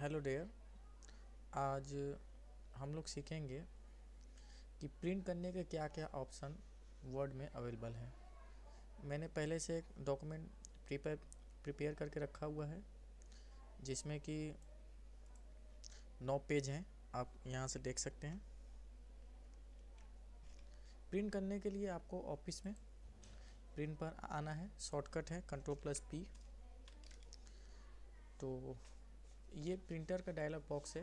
hello dare आज हम लोग सीखेंगे कि प्रिंट करने के क्या क्या ऑप्शन वर्ड में अवेलेबल हैं मैंने पहले से एक डॉक्यूमेंट प्रिपेयर प्रिपेयर करके रखा हुआ है जिसमें कि नौ पेज हैं आप यहाँ से देख सकते हैं प्रिंट करने के लिए आपको ऑफिस में प्रिंट पर आना है शॉर्टकट है कंट्रोल प्लस पी तो ये प्रिंटर का डायलॉग बॉक्स है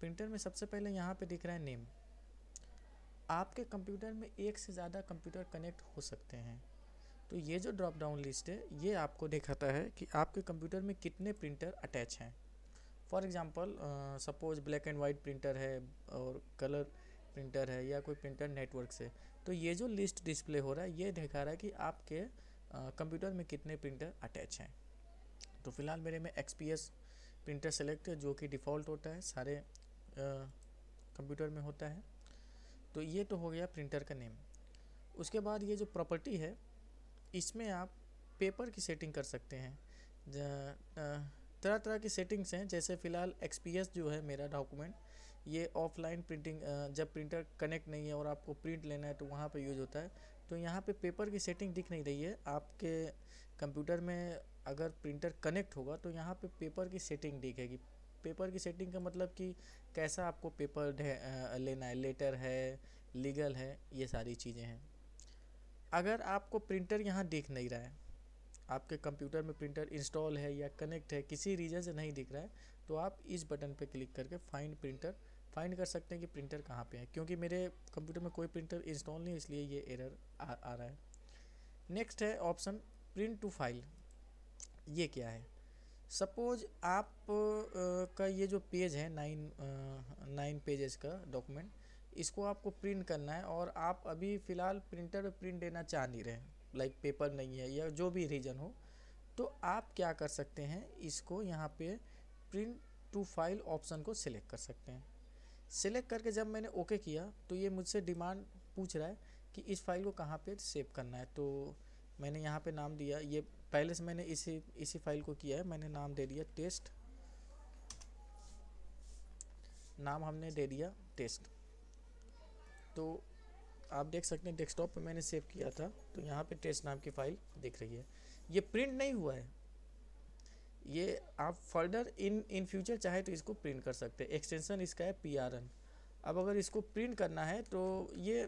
प्रिंटर में सबसे पहले यहाँ पे दिख रहा है नेम आपके कंप्यूटर में एक से ज़्यादा कंप्यूटर कनेक्ट हो सकते हैं तो ये जो ड्रॉप डाउन लिस्ट है ये आपको दिखाता है कि आपके कंप्यूटर में कितने प्रिंटर अटैच हैं for example suppose black and white printer है और कलर प्रिंटर है या कोई प्रिंटर नेटवर्क से तो ये जो लिस्ट डिस्प्ले हो रहा है ये दिखा रहा है कि आपके कंप्यूटर में कितने प्रिंटर अटैच हैं तो फिलहाल मेरे में एक्सपीएस प्रिंटर सेलेक्ट जो कि डिफ़ॉल्ट होता है सारे कंप्यूटर में होता है तो ये तो हो गया प्रिंटर का नेम उसके बाद ये जो प्रॉपर्टी है इसमें आप पेपर की सेटिंग कर सकते हैं तरह तरह की सेटिंग्स हैं जैसे फ़िलहाल एक्सपीएस जो है मेरा डॉक्यूमेंट ये ऑफलाइन प्रिंटिंग जब प्रिंटर कनेक्ट नहीं है और आपको प्रिंट लेना है तो वहाँ पे यूज़ होता है तो यहाँ पे पेपर की सेटिंग दिख नहीं रही है आपके कंप्यूटर में अगर प्रिंटर कनेक्ट होगा तो यहाँ पे पेपर की सेटिंग दिखेगी पेपर की सेटिंग का मतलब कि कैसा आपको पेपर लेना है लेटर है लीगल है ये सारी चीज़ें हैं अगर आपको प्रिंटर यहाँ दिख नहीं रहा है आपके कंप्यूटर में प्रिंटर इंस्टॉल है या कनेक्ट है किसी रीज़न से नहीं दिख रहा है तो आप इस बटन पर क्लिक करके फाइंड प्रिंटर फाइंड कर सकते हैं कि प्रिंटर कहाँ पे है क्योंकि मेरे कंप्यूटर में कोई प्रिंटर इंस्टॉल नहीं है इसलिए ये एरर आ, आ रहा है नेक्स्ट है ऑप्शन प्रिंट टू फाइल ये क्या है सपोज़ आप का ये जो पेज है नाइन नाइन पेजेस का डॉक्यूमेंट इसको आपको प्रिंट करना है और आप अभी फ़िलहाल प्रिंटर पे प्रिंट देना चाह नहीं रहे लाइक पेपर नहीं है या जो भी रीज़न हो तो आप क्या कर सकते हैं इसको यहाँ पे प्रिंट टू फाइल ऑप्शन को सिलेक्ट कर सकते हैं सिलेक्ट करके जब मैंने ओके किया तो ये मुझसे डिमांड पूछ रहा है कि इस फाइल को कहाँ पे सेव करना है तो मैंने यहाँ पे नाम दिया ये पहले से मैंने इसी इसी फाइल को किया है मैंने नाम दे दिया टेस्ट नाम हमने दे दिया टेस्ट तो आप देख सकते हैं डेस्कटॉप पे मैंने सेव किया था तो यहाँ पे टेस्ट नाम की फ़ाइल दिख रही है ये प्रिंट नहीं हुआ है ये आप फर्दर इन इन फ्यूचर चाहे तो इसको प्रिंट कर सकते हैं एक्सटेंशन इसका है पी अब अगर इसको प्रिंट करना है तो ये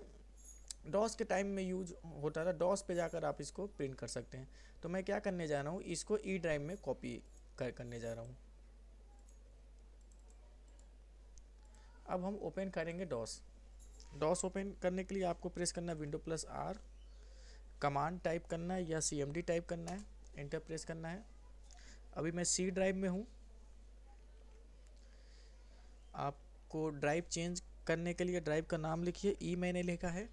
डॉस के टाइम में यूज होता था डॉस पे जाकर आप इसको प्रिंट कर सकते हैं तो मैं क्या करने जा रहा हूँ इसको ई ड्राइव में कॉपी कर करने जा रहा हूँ अब हम ओपन करेंगे डॉस डॉस ओपन करने के लिए आपको प्रेस करना है window plus R command type करना है या सी टाइप करना है इंटर प्रेस करना है अभी मैं सी ड्राइव में हूँ आपको ड्राइव चेंज करने के लिए ड्राइव का नाम लिखिए ई मैंने लिखा है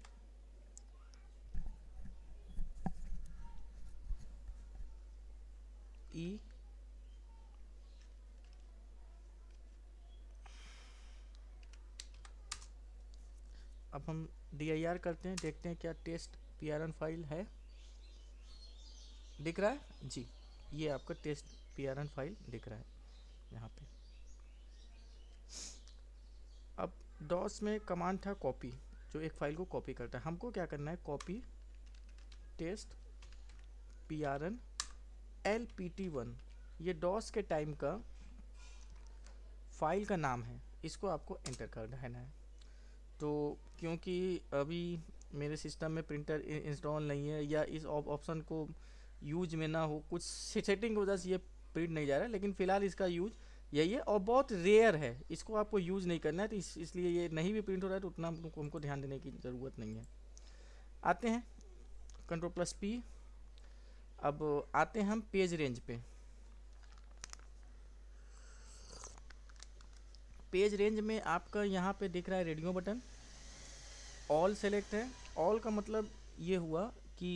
अब हम dir करते हैं देखते हैं क्या टेस्ट एन फाइल है दिख रहा है जी ये आपका टेस्ट एन फाइल दिख रहा है यहाँ पे अब डॉस में कमांड था कॉपी जो एक फाइल को कॉपी करता है हमको क्या करना है copy test P R N L P T one ये डॉस के टाइम का फाइल का नाम है इसको आपको एंटर करना है तो क्योंकि अभी मेरे सिस्टम में प्रिंटर इंस्टॉल नहीं है या इस ऑप्शन को यूज में ना हो कुछ सेटिंग की वजह से ये प्रिंट नहीं जा रहा है लेकिन फ़िलहाल इसका यूज यही है और बहुत रेयर है इसको आपको यूज नहीं करना है तो इस, इसलिए ये नहीं भी प्रिंट हो रहा है तो उतना हमको ध्यान देने की ज़रूरत नहीं है आते हैं कंट्रोल प्लस पी अब आते हैं हम पेज रेंज पे पेज रेंज में आपका यहाँ पे दिख रहा है रेडियो बटन ऑल सेलेक्ट है ऑल का मतलब ये हुआ कि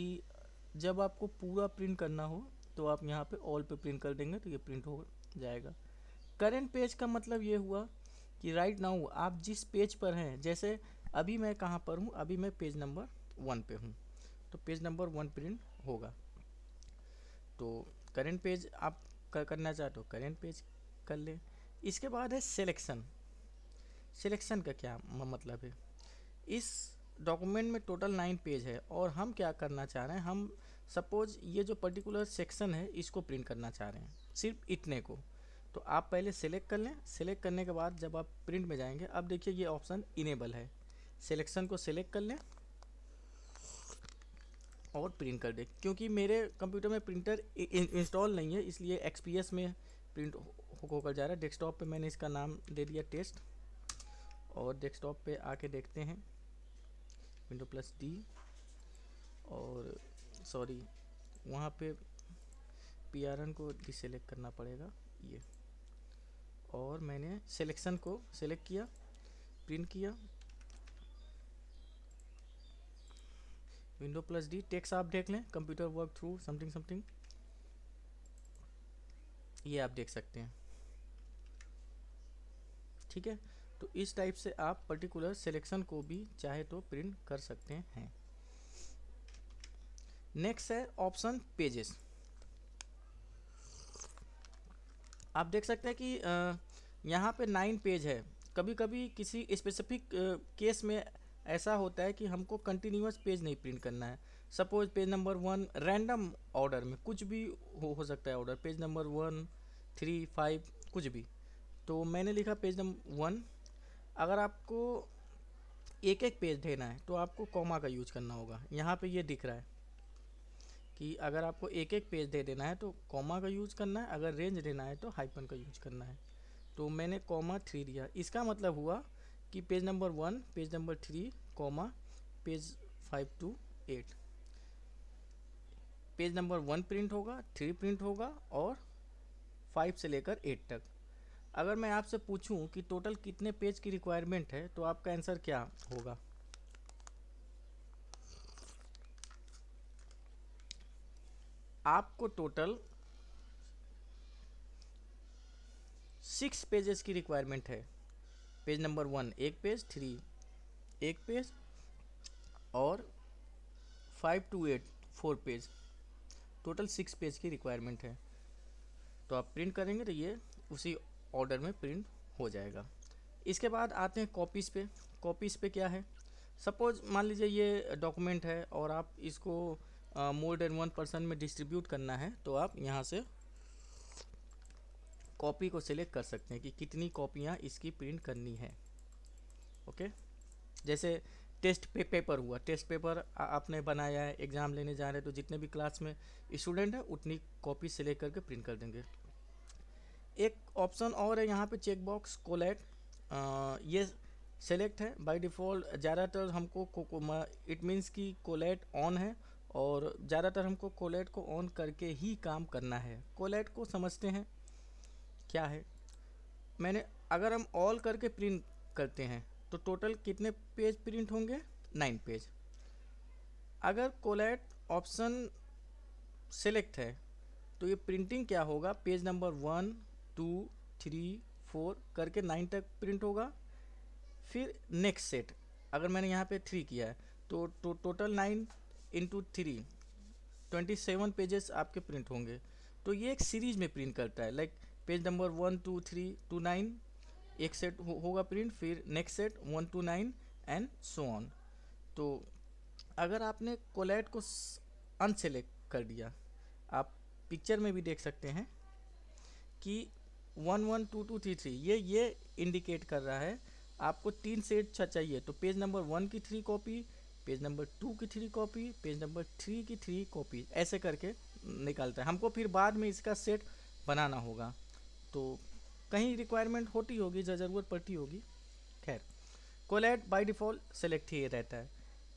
जब आपको पूरा प्रिंट करना हो तो आप यहाँ पे ऑल पे प्रिंट कर देंगे तो ये प्रिंट हो जाएगा करेंट पेज का मतलब ये हुआ कि राइट नाउ आप जिस पेज पर हैं जैसे अभी मैं कहाँ पर हूँ अभी मैं पेज नंबर वन पे हूँ तो पेज नंबर वन प्रिंट होगा तो करेंट पेज आप करना चाहते हो करेंट पेज कर लें इसके बाद है सिलेक्शन सिलेक्शन का क्या मतलब है इस डॉक्यूमेंट में टोटल नाइन पेज है और हम क्या करना चाह रहे हैं हम सपोज ये जो पर्टिकुलर सेक्शन है इसको प्रिंट करना चाह रहे हैं सिर्फ इतने को तो आप पहले सेलेक्ट कर लें सेलेक्ट करने के बाद जब आप प्रिंट में जाएंगे अब देखिए ये ऑप्शन इनेबल है सिलेक्शन को सिलेक्ट कर लें और प्रिंट कर दें क्योंकि मेरे कंप्यूटर में प्रिंटर इंस्टॉल नहीं है इसलिए एक्सपीएस में प्रिंट होकर जा रहा है डेस्कटॉप पे मैंने इसका नाम दे दिया टेस्ट और डेस्कटॉप पे आके देखते हैं विंडो प्लस डी और सॉरी वहाँ पे पी आर एन को डिसलेक्ट करना पड़ेगा ये और मैंने सिलेक्शन को सेलेक्ट किया प्रिंट किया विंडो प्लस डी टेक्स आप देख लें computer work through something something ये आप देख सकते हैं ठीक है तो इस टाइप से आप पर्टिकुलर सिलेक्शन को भी चाहे तो प्रिंट कर सकते हैं नेक्स्ट है ऑप्शन पेजेस आप देख सकते हैं कि यहाँ पे नाइन पेज है कभी कभी किसी स्पेसिफिक केस में ऐसा होता है कि हमको कंटिन्यूस पेज नहीं प्रिंट करना है suppose page number one random order में कुछ भी हो, हो सकता है order page number one three five कुछ भी तो मैंने लिखा पेज नंबर वन अगर आपको एक एक पेज देना है तो आपको कॉमा का यूज करना होगा यहाँ पे ये दिख रहा है कि अगर आपको एक एक पेज दे देना है तो कॉमा का यूज़ करना है अगर रेंज देना है तो हाइपन का यूज करना है तो मैंने कॉमा थ्री दिया इसका मतलब हुआ कि page number one page number three comma page five two eight page number one print होगा थ्री प्रिंट होगा और फाइव से लेकर एट तक अगर मैं आपसे पूछूं कि टोटल कितने पेज की रिक्वायरमेंट है तो आपका आंसर क्या होगा आपको टोटल सिक्स पेजेस की रिक्वायरमेंट है पेज नंबर वन एक पेज थ्री एक पेज और five two eight four page total six page की रिक्वायरमेंट है तो आप प्रिंट करेंगे तो ये उसी ऑर्डर में प्रिंट हो जाएगा इसके बाद आते हैं कॉपीज़ पे कॉपीज़ पे क्या है सपोज़ मान लीजिए ये डॉक्यूमेंट है और आप इसको मोर देन वन पर्सन में डिस्ट्रीब्यूट करना है तो आप यहाँ से कॉपी को सिलेक्ट कर सकते हैं कि कितनी कॉपियाँ इसकी प्रिंट करनी है ओके जैसे टेस्ट पे पेपर हुआ टेस्ट पेपर आपने बनाया है एग्ज़ाम लेने जा रहे हैं तो जितने भी क्लास में स्टूडेंट हैं उतनी कॉपी सिलेक्ट करके प्रिंट कर देंगे एक ऑप्शन और है यहाँ पे चेकबॉक्स कोलेट ये सेलेक्ट है बाय डिफ़ॉल्ट ज़्यादातर हमको इट मीन्स कि कोलेट ऑन है और ज़्यादातर हमको कोलेट को ऑन करके ही काम करना है कोलेट को समझते हैं क्या है मैंने अगर हम ऑल करके प्रिंट करते हैं तो टोटल कितने पेज प्रिंट होंगे नाइन पेज अगर कोलेट ऑप्शन सेलेक्ट है तो ये प्रिंटिंग क्या होगा page number one two three four करके नाइन तक प्रिंट होगा फिर नेक्स्ट सेट अगर मैंने यहाँ पे थ्री किया है तो टो, total nine into three twenty seven pages आपके प्रिंट होंगे तो ये एक सीरीज में प्रिंट करता है like page number one two three two nine एक सेट हो, होगा प्रिंट फिर next set one two nine and so on तो अगर आपने कोलेट को अनसेलेक्ट कर दिया आप पिक्चर में भी देख सकते हैं कि one one two two three three ये ये इंडिकेट कर रहा है आपको तीन सेट चाहिए तो पेज नंबर वन की three copy page number two की three copy page number three की थ्री कॉपी ऐसे करके निकालता है हमको फिर बाद में इसका सेट बनाना होगा तो कहीं रिक्वायरमेंट होती होगी जो ज़रूरत पड़ती होगी खैर कोलेट बाय डिफ़ॉल्ट सेलेक्ट ही रहता है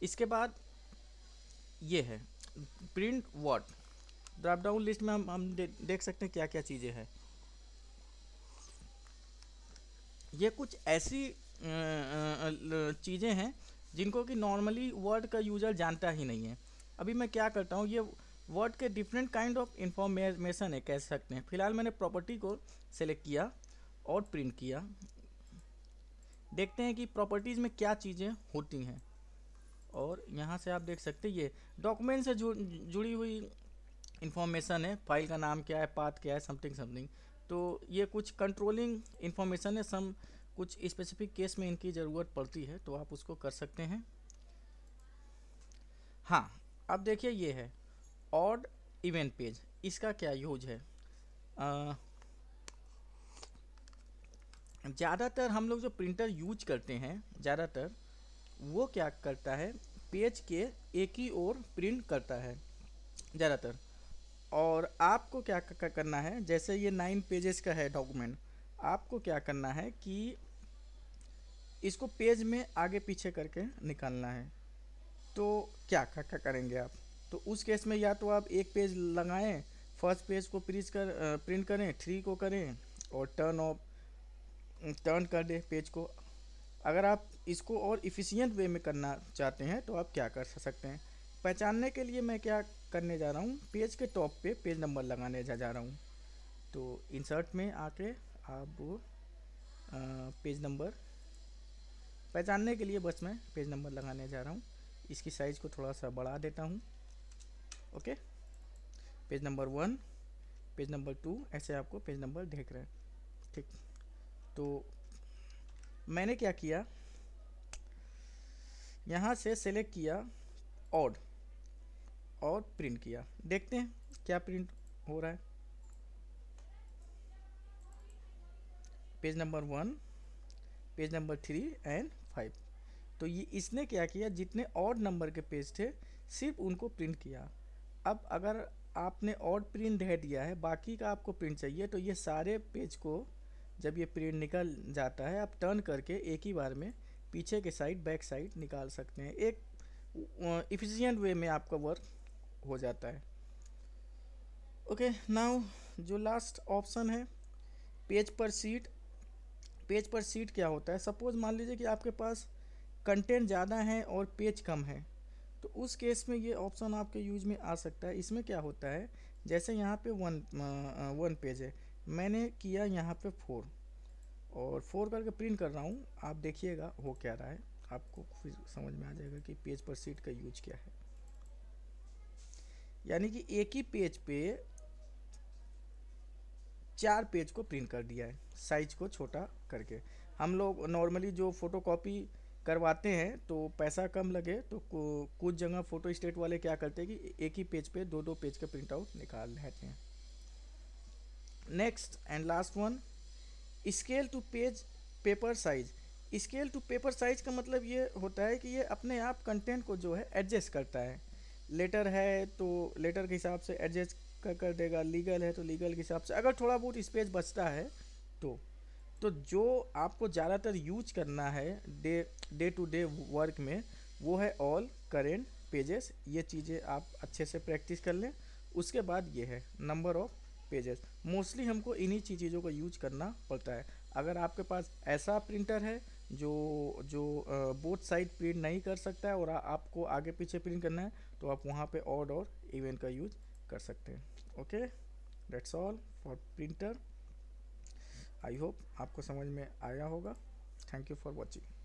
इसके बाद ये है print what drop down list में हम हम दे, देख सकते हैं क्या क्या चीज़ें हैं ये कुछ ऐसी चीज़ें हैं जिनको कि नॉर्मली वर्ड का यूजर जानता ही नहीं है अभी मैं क्या करता हूँ ये वर्ड के डिफरेंट काइंड ऑफ इंफॉर्मेशन है कह सकते हैं फिलहाल मैंने प्रॉपर्टी को सेलेक्ट किया और प्रिंट किया देखते हैं कि प्रॉपर्टीज़ में क्या चीज़ें होती हैं और यहाँ से आप देख सकते हैं ये डॉक्यूमेंट से जुड़ जुड़ी हुई इन्फॉर्मेशन है फाइल का नाम क्या है पाथ क्या है समथिंग समथिंग तो ये कुछ कंट्रोलिंग इन्फॉर्मेशन है सम कुछ स्पेसिफिक केस में इनकी ज़रूरत पड़ती है तो आप उसको कर सकते हैं हाँ अब देखिए ये है ऑड इवेंट पेज इसका क्या यूज है ज़्यादातर हम लोग जो प्रिंटर यूज करते हैं ज़्यादातर वो क्या करता है पेज के एक ही ओर प्रिंट करता है ज़्यादातर और आपको क्या करना है जैसे ये नाइन पेजेस का है डॉक्यूमेंट आपको क्या करना है कि इसको पेज में आगे पीछे करके निकालना है तो क्या क्या करेंगे आप तो उस केस में या तो आप एक पेज लगाएं फर्स्ट पेज को प्रीज कर प्रिंट करें थ्री को करें और टर्न ऑफ टर्न कर दें पेज को अगर आप इसको और इफ़िशियंट वे में करना चाहते हैं तो आप क्या कर सकते हैं पहचानने के लिए मैं क्या करने जा रहा हूँ पेज के टॉप पे पेज नंबर लगाने जा जा रहा हूँ तो इंसर्ट में आके आप पेज नंबर पहचानने के लिए बस मैं पेज नंबर लगाने जा रहा हूँ इसकी साइज़ को थोड़ा सा बढ़ा देता हूँ okay page number one page number two ऐसे आपको पेज नंबर देख रहे हैं ठीक तो मैंने क्या किया यहाँ से सेलेक्ट किया ऑड और प्रिंट किया देखते हैं क्या प्रिंट हो रहा है page number one page number three and five तो ये इसने क्या किया जितने और नंबर के पेज थे सिर्फ उनको प्रिंट किया अब अगर आपने और प्रिंट दे दिया है बाकी का आपको प्रिंट चाहिए तो ये सारे पेज को जब ये प्रिंट निकल जाता है आप टर्न करके एक ही बार में पीछे के साइड बैक साइड निकाल सकते हैं एक इफ़िशियंट वे में आपका वर्क हो जाता है ओके नाउ जो लास्ट ऑप्शन है page per sheet page per sheet क्या होता है सपोज़ मान लीजिए कि आपके पास कंटेंट ज़्यादा है और पेज कम है तो उस केस में ये ऑप्शन आपके यूज में आ सकता है इसमें क्या होता है जैसे यहाँ पे वन वन पेज है मैंने किया यहाँ पे फोर और फोर करके प्रिंट कर रहा हूँ आप देखिएगा हो क्या रहा है आपको फिर समझ में आ जाएगा कि पेज पर सीट का यूज क्या है यानी कि एक ही पेज पे चार पेज को प्रिंट कर दिया है साइज को छोटा करके हम लोग नॉर्मली जो फ़ोटो कॉपी करवाते हैं तो पैसा कम लगे तो कुछ जगह फ़ोटो स्टेट वाले क्या करते हैं कि एक ही पेज पे दो दो पेज का प्रिंट आउट निकाल लेते हैं next and last one scale to page paper size scale to paper size का मतलब ये होता है कि ये अपने आप कंटेंट को जो है एडजस्ट करता है लेटर है तो लेटर के हिसाब से एडजस्ट कर कर देगा लीगल है तो लीगल के हिसाब से अगर थोड़ा बहुत स्पेस बचता है तो तो जो आपको ज़्यादातर यूज करना है day day to day work में वो है ऑल करेंट पेजेस ये चीज़ें आप अच्छे से प्रैक्टिस कर लें उसके बाद ये है नंबर ऑफ पेजेस मोस्टली हमको इन्हीं चीज़ों को यूज करना पड़ता है अगर आपके पास ऐसा प्रिंटर है जो जो बोथ साइड प्रिंट नहीं कर सकता है और आ, आपको आगे पीछे प्रिंट करना है तो आप वहाँ पे ऑड और इवेंट का यूज कर सकते हैं okay that's all for printer I hope आपको समझ में आया होगा थैंक यू फॉर वॉचिंग